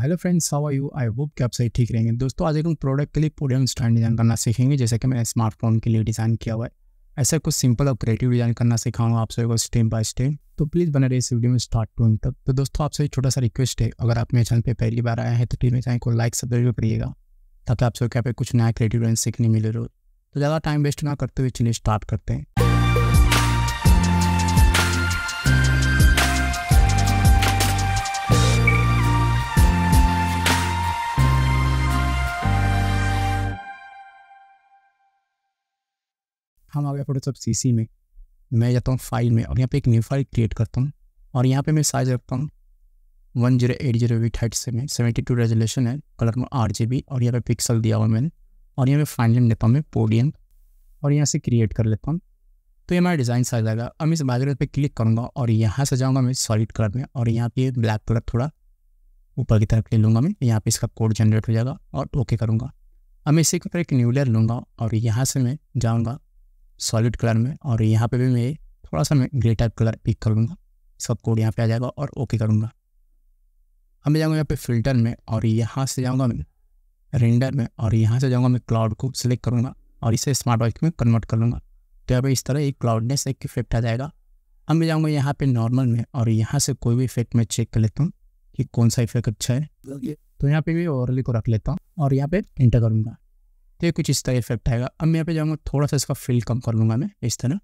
hello friends how are you I hope कि आप सही ठीक रहेंगे दोस्तों आज एक हम प्रोडक्ट के लिए पोडियम स्टैंड डिज़ाइन करना सीखेंगे जैसे कि मैंने स्मार्टफोन के लिए डिज़ाइन किया हुआ है ऐसा कुछ सिंपल और क्रिएटिव डिज़ाइन करना सिखाऊंगा आप सभी को स्टेप बाय स्टेप तो प्लीज़ बने रहिए इस वीडियो में स्टार्ट टू एंड तक तो दोस्तों आपसे एक छोटा सा रिक्वेस्ट है अगर आप मेरे चैनल पर पहली बार आए हैं तो प्लीज़ मेरे चैनल को लाइक सब्सक्राइब करिएगा ताकि आप सभी यहाँ कुछ नया क्रिएटिव डिज़ाइन सीखने मिले रोज तो ज़्यादा टाइम वेस्ट ना करते हुए चलिए स्टार्ट करते हैं हम आ गए फोटोशॉप सी में मैं जाता हूँ फाइल में और यहाँ पे एक न्यू फाइल क्रिएट करता हूँ और यहाँ पे मैं साइज रखता हूँ one zero eight zero width height से मैं सेवेंटी टू रेजोलेशन है कलर में आठ जी बी और यहाँ पे पिक्सल दिया हुआ मैंने और यहाँ पे फाइनल लेता हूँ मैं पोडियम और यहाँ से क्रिएट कर लेता हूँ तो ये हमारा डिज़ाइन साइज आएगा अब मैं इस बैकग्राउंड पे क्लिक करूँगा और यहाँ से जाऊँगा मैं सॉलिड कलर में और यहाँ पे ब्लैक कलर थोड़ा ऊपर की तरफ ले लूँगा मैं यहाँ पे इसका कोड जनरेट हो जाएगा और ओके करूँगा अब मैं इसी के ऊपर एक न्यू लेयर लूँगा और यहाँ से मैं जाऊँगा सॉलिड कलर में और यहाँ पे भी मैं थोड़ा सा मैं ग्रे टाइप कलर पिक कर लूँगा सब कोड यहाँ पे आ जाएगा और ओके करूँगा अब मैं जाऊँगा यहाँ पे फिल्टर में और यहाँ से जाऊँगा मैं रेंडर में और यहाँ से जाऊँगा मैं क्लाउड को सिलेक्ट करूँगा और इसे स्मार्ट वॉच में कन्वर्ट कर लूँगा तो यहाँ पर इस तरह एक क्लाउडनेस एक इफेक्ट आ जाएगा अब मैं जाऊँगा यहाँ पर नॉर्मल में और यहाँ से कोई भी इफेक्ट मैं चेक कर लेता हूँ कि कौन सा इफेक्ट अच्छा है तो यहाँ पर भी ओवरली को रख लेता हूँ और यहाँ पर इंटर करूँगा तो ये कुछ इस तरह इफेक्ट आएगा अब मैं यहाँ पे जाऊँगा थोड़ा सा इसका फिल कम कर लूँगा मैं इस तरह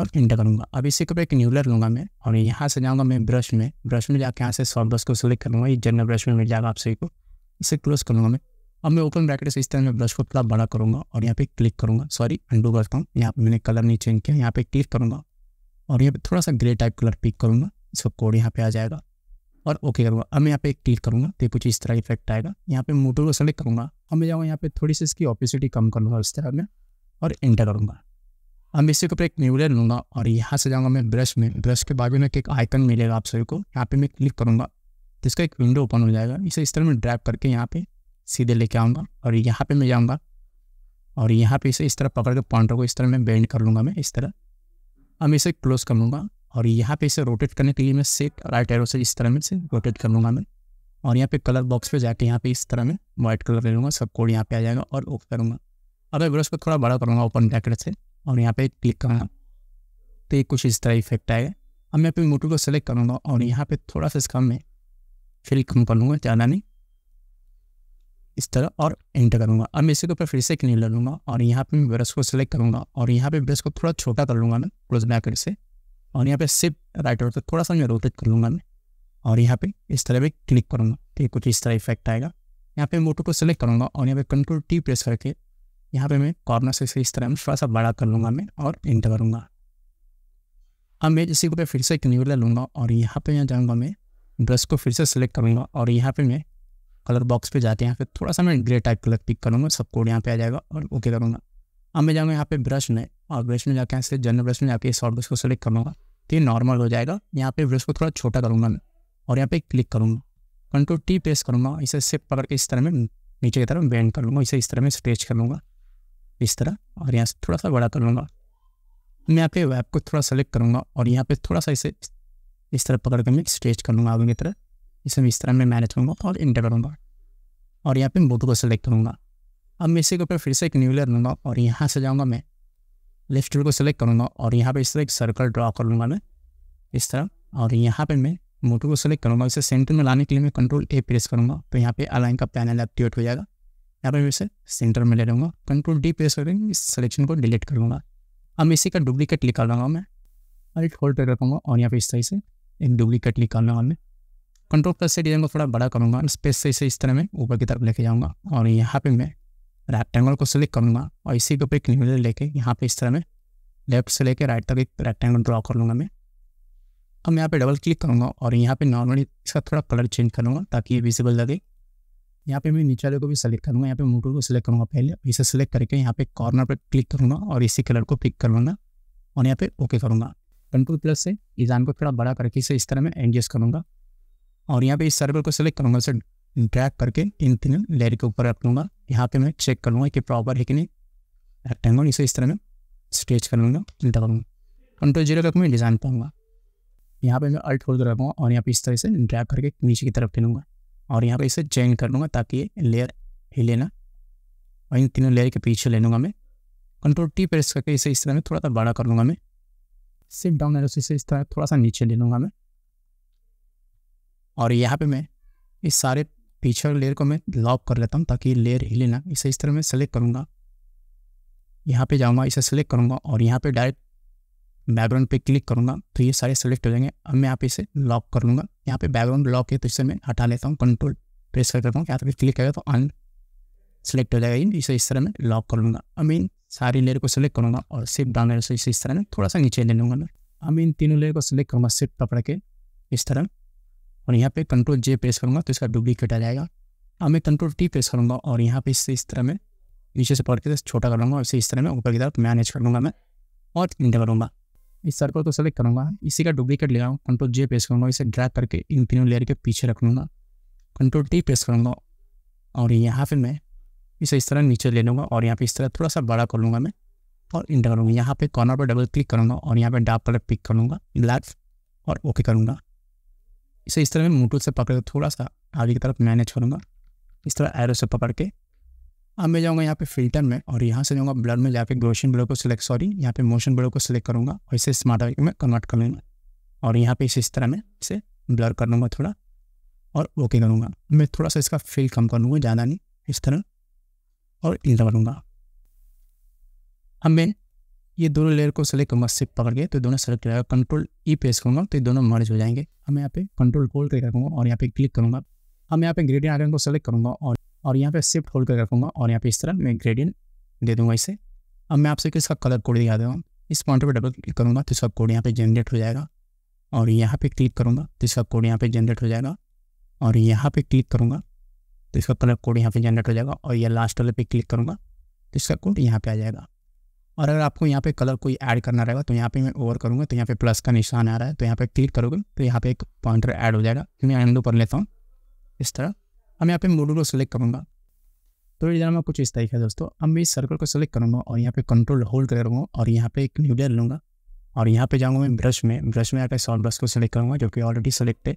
और इंटर करूँगा अब इसी के ऊपर एक न्यूलर लूँगा मैं और यहाँ से जाऊँगा मैं ब्रश में ब्रश में जाकर यहाँ से सॉफ्ट ब्रश को सिलेक्ट करूँगा ये जनरल ब्रश में मिल जाएगा आप सभी को इसे क्लोज करूँगा मैं अब मैं ओपन ब्रैकेट से इस तरह मैं ब्रश को थोड़ा बड़ा करूँगा और यहाँ पे क्लिक करूँगा सॉरी अंडू करता हूँ यहाँ पर मैंने कलर नहीं चेंज किया यहाँ पे क्लिक करूँगा और यहाँ पे थोड़ा सा ग्रे टाइप कलर पिक करूँगा इसका कोड यहाँ पे आ जाएगा और ओके करूँगा अब मैं यहाँ पे एक क्लिक करूँगा तो कुछ इस तरह इफेक्ट आएगा यहाँ पे मोटर को सेलेक्ट करूँगा और मैं जाऊँगा यहाँ पे थोड़ी सी इसकी ऑपिसिटी कम कर लूँगा इस तरह में और इंटर करूँगा अब इसी के ऊपर एक न्यूलर लूँगा और यहाँ से जाऊँगा मैं ब्रश में ब्रश के बाद में एक आइकन मिलेगा आप सभी को यहाँ पर मैं क्लिक करूँगा तो इसका एक विंडो ओपन हो जाएगा इसे इस तरह में ड्रैप करके यहाँ पर सीधे लेके आऊँगा और यहाँ पर मैं जाऊँगा और यहाँ पर इसे इस तरह पकड़ के पॉइंटर को इस तरह मैं बेंड कर लूँगा मैं इस तरह अब इसे क्लोज कर लूँगा और यहाँ पे इसे रोटेट करने के लिए मैं सेट राइट एरो से इस तरह में से रोटेट कर लूँगा मैं और यहाँ पे कलर बॉक्स पे जाके यहाँ पे इस तरह में वाइट कलर ले लूँगा सब कोड यहाँ पे आ जाएगा और ओपन करूँगा अब मैं ब्रश को थोड़ा बड़ा करूँगा ओपन ब्रैकेट से और यहाँ पे क्लिक करूँगा तो ये कुछ इस तरह इफेक्ट आएगा अब मैं अपनी मोटू को सेलेक्ट करूँगा और यहाँ पर थोड़ा सा इसका मैं फिल कम कर लूँगा ज़्यादा नहीं इस तरह और एंटर करूँगा अब मैं इसी के ऊपर फिर से क्लियर लूँगा और यहाँ पर मैं ब्रश को सेलेक्ट करूँगा और यहाँ पर ब्रश को थोड़ा छोटा कर लूँगा मैं क्लोज ब्रैकेट से और यहाँ पे सिप राइट और थोड़ा सा मैं रोटेट कर लूँगा मैं और यहाँ पे इस तरह पे क्लिक करूँगा ठीक कुछ इस तरह इफेक्ट आएगा यहाँ पे मोटो को सिलेक्ट करूँगा और यहाँ पे कंट्रोल टी प्रेस करके यहाँ पे मैं कॉर्नर से इस तरह थोड़ा सा बड़ा कर लूँगा मैं और इंटर करूँगा अब मैं इसी को फिर से ले लूँगा और यहाँ पर यहाँ जाऊँगा मैं ब्रश को फिर से सिलेक्ट करूँगा और यहाँ पर मैं कलर बॉक्स पर जाते हैं यहाँ पर थोड़ा सा मैं ग्रे टाइप कलर पिक करूँगा सब कोड यहाँ पे आ जाएगा और ओके करूँगा अब मैं जाऊँगा यहाँ पर ब्रश में और ब्रश में जाकर से जनरल ब्रश में जाकर शॉर्ट ब्रश को सेलेक्ट करूँगा तो ये नॉर्मल हो जाएगा यहाँ पे ब्रश को थोड़ा छोटा करूँगा मैं और यहाँ पे क्लिक करूँगा कंट्रोल टी प्रेस करूँगा इसे से पकड़ के इस तरह में नीचे की तरफ बैंड कर लूँगा इसे इस तरह में स्ट्रेच कर लूँगा इस तरह और यहाँ से थोड़ा सा बड़ा कर लूँगा मैं यहाँ पे वैप को थोड़ा सेलेक्ट करूँगा और यहाँ पे थोड़ा सा इसे इस तरह पकड़ के मैं स्ट्रेच कर लूँगा आगे की तरह इसे मैं इस तरह में मैनेज करूँगा और इंटर करूँगा और यहाँ पे मोटू को सेलेक्ट करूँगा अब मैं इसी के ऊपर फिर से एक न्यू लेयर लूँगा और यहाँ से जाऊँगा मैं लेफ्ट टूल को सिलेक्ट करूँगा और यहाँ पे इस तरह एक सर्कल ड्रा कर लूँगा मैं इस तरह और यहाँ पे मैं मोटर को सिलेक्ट करूँगा इसे सेंटर में लाने के लिए मैं कंट्रोल ए प्रेस करूँगा तो यहाँ पे अलाइन का पैनल एक्टिवेट हो जाएगा यहाँ पर मैं इसे सेंटर में ले लूँगा कंट्रोल डी प्रेस करके इस सेलेक्शन को डिलीट कर लूँगा अब इसी का डुप्लीकेट लूँगा मैं अल्ट होल्ड पर रखूँगा और यहाँ पर इस तरह से एक डुप्लीकेट लूँगा मैं कंट्रोल प्लस से डिजाइन को थोड़ा बड़ा करूँगा स्पेस से इसे इस तरह में ऊपर की तरफ लेके जाऊँगा और यहाँ पर मैं रेक्टेंगल को सिलेक्ट करूँगा और इसी के ऊपर एक न्यूजर लेके यहाँ पे इस तरह में लेफ्ट से लेके राइट तक एक रेक्टेंगल ड्रॉ कर लूँगा मैं अब मैं यहाँ पे डबल क्लिक करूँगा और यहाँ पे नॉर्मली इसका थोड़ा कलर चेंज करूँगा ताकि ये विजिबल लगे यहाँ पे मैं नीचे को भी सिलेक्ट करूँगा यहाँ पे मोटर को सिलेक्ट करूँगा पहले इसे सिलेक्ट करके यहाँ पे कॉर्नर पर क्लिक करूँगा और इसी कलर को पिक करूँगा और यहाँ पे ओके करूँगा कंट्रोल प्लस से इजान को थोड़ा बड़ा करके इसे इस तरह मैं एडजस्ट करूँगा और यहाँ पे इस सर्वर को सिलेक्ट करूँगा इसे ड्रैक करके इन तीन लेयर के ऊपर रख लूँगा यहाँ पे मैं चेक कर लूँगा कि प्रॉपर है कि नहीं रेक्टेंगल इसे इस तरह में स्ट्रेच कर लूँगा चिंता करूँगा कंट्रोल जीरो का मैं डिज़ाइन पाऊँगा यहाँ पे मैं अल्ट होल्ड रखूँगा और यहाँ पे इस तरह से ड्रैग करके नीचे की तरफ ले लूँगा और यहाँ पे इसे चेंज कर लूँगा ताकि ये लेयर ही लेना और इन तीनों लेयर के पीछे ले लूँगा मैं कंट्रोल टी प्रेस करके इसे इस तरह में थोड़ा सा बड़ा कर लूँगा मैं सिप डाउन एरो से इस तरह थोड़ा सा नीचे ले लूँगा मैं और यहाँ पर मैं इस सारे पीछे लेयर को मैं लॉक कर लेता हूँ ताकि लेयर हिले ना इसे इस तरह मैं सेलेक्ट करूँगा यहाँ पे जाऊँगा इसे सेलेक्ट करूँगा और यहाँ पे डायरेक्ट बैकग्राउंड पे क्लिक करूँगा तो ये सारे सेलेक्ट हो जाएंगे अब मैं यहाँ पे इसे लॉक कर लूँगा यहाँ पे बैकग्राउंड लॉक है तो इसे मैं हटा लेता हूँ कंट्रोल प्रेस कर देता हूँ यहाँ पे क्लिक करेगा तो अन सेलेक्ट हो जाएगा इन इसे इस तरह मैं लॉक कर लूँगा अब इन सारी लेयर को सिलेक्ट करूँगा और सिर्फ डाउन लेयर से इसे इस तरह मैं थोड़ा सा नीचे ले लूँगा मैं अब इन तीनों लेयर को सिलेक्ट करूँगा सिर्फ पकड़ के इस तरह और यहाँ पे कंट्रोल जे प्रेस करूँगा तो इसका डुप्लीकेट आ जाएगा अब हाँ, मैं कंट्रोल टी प्रेस करूँगा और यहाँ पे इससे इस तरह में नीचे से पढ़ के छोटा कर लूँगा इसे इस तरह में ऊपर की तरफ मैनेज कर लूँगा मैं और इंटर करूँगा इस सर्कल को सेलेक्ट करूँगा इसी का डुप्लीकेट ले आऊँ कंट्रोल जे प्रेस करूँगा इसे ड्रैग करके इन तीनों लेयर के पीछे रख लूँगा कंट्रोल टी प्रेस करूँगा और यहाँ पर मैं इसे इस तरह नीचे ले लूँगा और यहाँ पर इस तरह थोड़ा सा बड़ा कर लूँगा मैं और इंटर करूँगा यहाँ पे कॉर्नर पर डबल क्लिक करूँगा और यहाँ पे डार्क कलर पिक करूँगा ब्लैक और ओके करूँगा इसे इस तरह मैं मोटू से पकड़ थोड़ा सा आगे की तरफ मैनेज करूँगा इस तरह एरो से पकड़ के अब मैं जाऊँगा यहाँ पे फिल्टर में और यहाँ से जाऊँगा ब्लर में जाकर ग्रोशन ग्लोशन को सिलेक्ट सॉरी यहाँ पे मोशन ब्लो को सिलेक्ट करूँगा और इसे स्मार्ट आई में कन्वर्ट कर लूँगा और यहाँ पे इसे इस तरह में इसे ब्लर कर लूँगा थोड़ा और ओके करूँगा मैं थोड़ा सा इसका फील कम कर लूँगा ज़्यादा नहीं इस तरह और इंटर करूँगा अब मैं ये दोनों लेयर को सिलेक्ट मस से पकड़ के तो दोनों सेलेक्ट करेगा कंट्रोल ई पेस करूँगा तो ये दोनों मर्ज हो जाएंगे हम यहाँ पे कंट्रोल होल्ड करके रखूँगा और यहाँ पे क्लिक करूँगा हम यहाँ पे ग्रेडियन आइकन को सेलेक्ट करूँगा और और यहाँ पे शिफ्ट होल्ड करके रखूँगा और यहाँ पे इस तरह मैं ग्रेडियन दे दूँगा इसे अब मैं आपसे इसका कलर कोड दिखा दूँगा इस पॉइंट पर डबल क्लिक करूँगा तो इसका कोड यहाँ पर जनरेट हो जाएगा और यहाँ पर क्लिक करूँगा तो इसका कोड यहाँ पर जनरेट हो जाएगा और यहाँ पर क्लिक करूँगा तो इसका कलर कोड यहाँ पर जनरेट हो जाएगा और यह लास्ट वाले पे क्लिक करूँगा तो इसका कोड यहाँ पर आ जाएगा और अगर आपको यहाँ पे कलर कोई ऐड करना रहेगा तो यहाँ पे मैं ओवर करूँगा तो यहाँ पे प्लस का निशान आ रहा है तो यहाँ पे क्लिक करोगे तो यहाँ पे एक पॉइंटर ऐड हो जाएगा तो मैं एंडो पर लेता हूँ इस तरह अब यहाँ पे मोडूल को सिलेक्ट करूँगा तो ये जाना कुछ इस तरीके से दोस्तों अब मैं इस सर्कल को सिलेक्ट करूँगा और यहाँ पे कंट्रोल होल्ड करूँगा और यहाँ पे एक न्यू लूँगा और यहाँ पे जाऊँगा मैं ब्रश में ब्रश में आकर सॉल्ट ब्रश को सिलेक्ट करूँगा जो कि ऑलरेडी सेलेक्ट है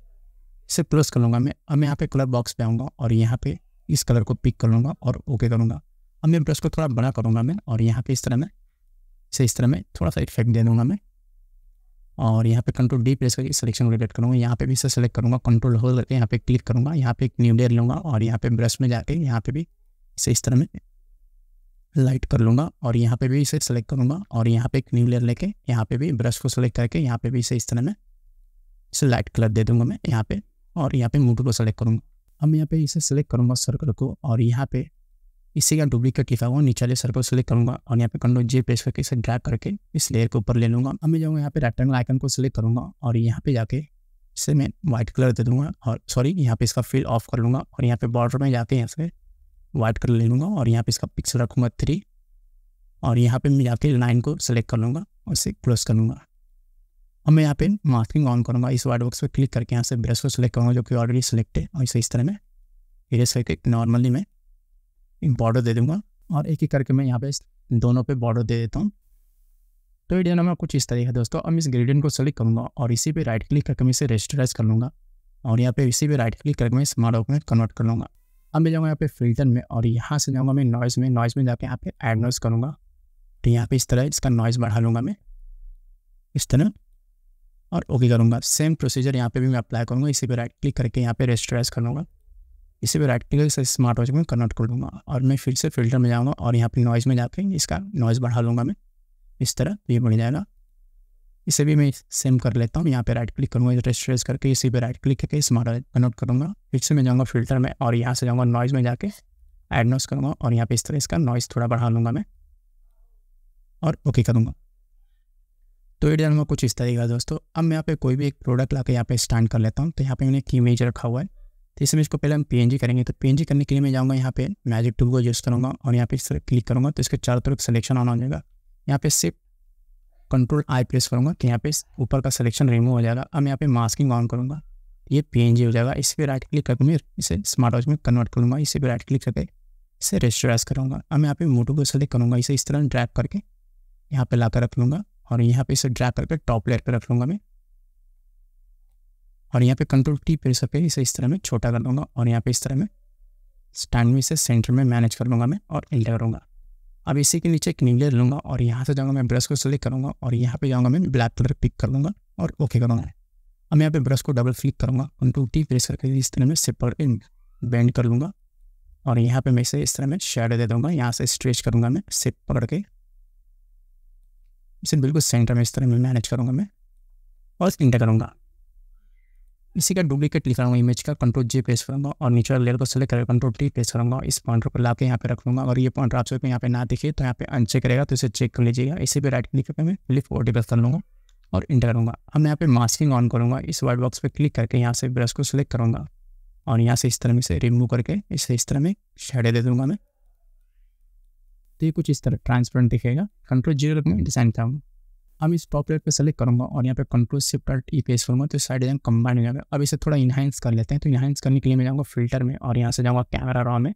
इसे प्लस कर लूँगा मैं अब यहाँ पे कलर बॉक्स पे आऊँगा और यहाँ पे इस कलर को पिक कर लूँगा और ओके करूँगा अब मैं ब्रश को थोड़ा बड़ा करूँगा मैं और यहाँ पे इस तरह मैं इसे इस तरह में थोड़ा सा इफेक्ट दे दूंगा मैं और यहाँ पे कंट्रोल डी प्रेस करके सिलेक्शन को करूँगा यहाँ पे भी इसे सेलेक्ट करूँगा कंट्रोल हो करके यहाँ पे क्लिक करूँगा यहाँ पे एक न्यू लेयर लूँगा और यहाँ पे ब्रश में जाके यहाँ पे भी इसे इस तरह में लाइट कर लूँगा और यहाँ पे भी इसे सेलेक्ट करूँगा और यहाँ पे एक न्यू लेयर लेके यहाँ पे भी ब्रश को सेलेक्ट करके यहाँ पे भी इसे इस तरह में इसे लाइट कलर दे दूँगा मैं यहाँ पे और यहाँ पे मोटू को सेलेक्ट करूँगा अब यहाँ पे इसे सेलेक्ट करूँगा सर्कल को और यहाँ पे इससे यहाँ डुप्लीकेट लिखा हुआ नीचे सर सर्कल सेलेक्ट करूँगा और यहाँ पे कंट्रोल जे पेश करके इसे ड्रैग करके इस लेयर के ऊपर ले लूँगा अब मैं जाऊँगा यहाँ पे रेक्टेंगल आइकन को सिलेक्ट करूँगा और यहाँ पे जाके इसे मैं व्हाइट कलर दे दूँगा और सॉरी यहाँ पे इसका फिल ऑफ कर लूँगा और यहाँ पे बॉर्डर में जाके यहाँ से वाइट कलर ले लूँगा और यहाँ पे इसका पिक्सल रखूँगा थ्री और यहाँ पे मैं जाके लाइन को सिलेक्ट कर लूँगा और इसे क्लोज कर लूँगा अब मैं यहाँ पे मास्किंग ऑन करूँगा इस वाइट बॉक्स पर क्लिक करके यहाँ से ब्रश को सिलेक्ट करूँगा जो कि ऑलरेडी सिलेक्ट है और इसे इस तरह में इरेज करके नॉर्मली मैं बॉर्डर दे दूँगा और एक एक करके मैं यहाँ पे दोनों पे बॉर्डर दे देता हूँ तो ये डिजाइन हमें कुछ इस तरीके है दोस्तों अब इस ग्रेडियंट को सेलेक्ट करूँगा और इसी पर राइट क्लिक करके मैं इसे रजिस्टराइज़ कर लूँगा और यहाँ पे इसी पर राइट क्लिक करके मैं स्मार्ट ऑफ में कन्वर्ट कर लूँगा अब मैं जाऊँगा यहाँ पे फिल्टर में और यहाँ से जाऊँगा मैं नॉइज़ में नॉइज़ में जाकर यहाँ पे एड नॉइज़ करूँगा तो यहाँ पे इस तरह इसका नॉइज़ बढ़ा लूँगा मैं इस तरह और ओके करूँगा सेम प्रोसीजर यहाँ पे भी मैं अप्लाई करूँगा इसी पे राइट क्लिक करके यहाँ पे रजिस्टराइज़ कर लूँगा इसे भी राइट क्लिक से स्मार्ट वॉच में कन्वर्ट कर लूँगा और मैं फिर से फिल्टर में जाऊँगा और यहाँ पर नॉइज़ में जाकर इसका नॉइज़ बढ़ा लूँगा मैं इस तरह तो ये बढ़ जाएगा इसे भी मैं सेम कर लेता हूँ यहाँ पे राइट क्लिक करूँगा स्ट्रेस करके इसी पे राइट क्लिक करके स्मार्ट वॉच कन्वर्ट करूँगा फिर से मैं जाऊँगा फिल्टर में और यहाँ से जाऊँगा नॉइज़ में जाके एड नॉइस करूँगा और यहाँ पे इस तरह इसका नॉइज़ थोड़ा बढ़ा लूँगा मैं और ओके करूँगा तो ये जानूंगा कुछ इस तरीके का दोस्तों अब मैं यहाँ पे कोई भी एक प्रोडक्ट ला के यहाँ पर स्टैंड कर लेता हूँ तो यहाँ पर मैंने एक इमेज रखा हुआ है तो इसमें इसको पहले हम पी करेंगे तो पी करने के लिए मैं जाऊँगा यहाँ पे मैजिक टूल को यूज़ करूँगा और यहाँ पे इस तरह क्लिक करूँगा तो इसके चारों तरफ सिलेक्शन ऑन हो जाएगा यहाँ पे सिर्फ कंट्रोल आई प्रेस करूँगा तो यहाँ पे ऊपर का सिलेक्शन रिमूव हो जाएगा अब यहाँ पे मास्किंग ऑन करूँगा ये पी हो जाएगा इस पर राइट क्लिक करके मैं इसे स्मार्ट वॉच में कन्वर्ट करूँगा इसे भी राइट क्लिक करके इसे रेस्टोराइज करूँगा अब यहाँ पे मोटो को सेलेक्ट करूँगा इसे इस तरह ड्रैप करके यहाँ पे ला कर रख लूँगा और यहाँ पे इसे ड्रैप करके टॉप लेयर पर रख लूँगा मैं और यहाँ पे कंट्रोल टी फिर से इसे इस तरह में छोटा कर लूँगा और यहाँ पे इस तरह में स्टैंड में इसे सेंटर में मैनेज कर लूँगा मैं और एंटर करूँगा अब इसी के नीचे एक नीले लूँगा और यहाँ से जाऊँगा मैं ब्रश को सिलेक्ट करूँगा और यहाँ पे जाऊँगा मैं ब्लैक कलर पिक कर लूँगा और ओके करूँगा अब यहाँ पे ब्रश को डबल फ्लिक करूँगा कंट्रोल टी प्रेस करके इस तरह में सिपर बैंड कर लूँगा और यहाँ पे मैं इसे इस तरह में शेडो दे दूँगा यहाँ से स्ट्रेच करूँगा मैं सिप पकड़ के इसे बिल्कुल सेंटर में इस तरह में मैनेज करूँगा मैं और इंटर करूँगा इसी का डुप्लीकेट लिख रहा हूँ इमेज का कंट्रोल जे पेश करूँगा और नीचे लेयर को सिलेक्ट करके कंट्रोल टी पेश करूँगा इस पॉइंटर को ला के यहाँ पे रख लूँगा अगर ये पॉइंटर आपसे यहाँ पे ना दिखे तो यहाँ पे अनचेक करेगा तो इसे चेक कर लीजिएगा इसी पे राइट क्लिक करके मैं और वर्टिकल कर लूँगा और इंटर करूँगा अब मैं यहाँ पे मास्किंग ऑन करूँगा इस वाइट बॉक्स पर क्लिक करके यहाँ से ब्रश को सिलेक्ट करूँगा और यहाँ से इस तरह में इसे रिमूव करके इसे इस तरह में शेडे दे दूँगा मैं तो ये कुछ इस तरह ट्रांसपेरेंट दिखेगा कंट्रोल जीरो डिज़ाइन करूँगा अब इस टॉप लेयर पर सेलेक्ट करूँगा और यहाँ पे control shift alt E page करूँगा तो साइड डिजाइन कंबाइन हो जाएगा अब इसे थोड़ा इनहेंस कर लेते हैं तो इनहेंस करने के लिए मैं जाऊँगा फिल्टर में और यहाँ से जाऊँगा कैमरा रॉ में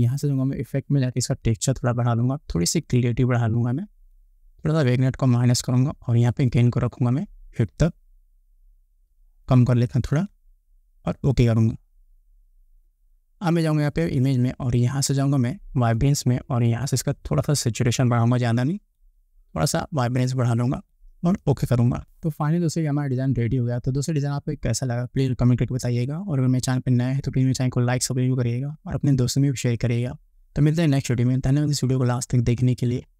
यहाँ से जाऊँगा मैं इफेक्ट में जाकर इसका टेक्चर थोड़ा बढ़ा लूँगा थोड़ी सी क्लियरिटी बढ़ा लूँगा मैं थोड़ा सा वेगनेट को माइनस करूँगा और यहाँ पर गेन को रखूँगा मैं फिफ्थ तक कम कर लेता हूँ थोड़ा और ओके करूँगा अब मैं जाऊँगा यहाँ पे इमेज में और यहाँ से जाऊँगा मैं वाइब्रेंस में और यहाँ से इसका थोड़ा सा सिचुएशन बढ़ाऊँगा ज़्यादा नहीं थोड़ा सा वाइब्रेंस बढ़ा लूँगा और ओके करूँगा तो फाइनली दोस्तों हमारा डिज़ाइन रेडी हो गया तो दोस्तों डिज़ाइन आपको कैसा लगा प्लीज़ कमेंट करके बताइएगा और अगर मेरे चैनल पर नए हैं तो प्लीज़ मेरे चैनल को लाइक सब्सक्राइब करिएगा और अपने दोस्तों में भी शेयर करिएगा तो मिलते हैं नेक्स्ट वीडियो में धन्यवाद इस वीडियो को लास्ट तक देखने के लिए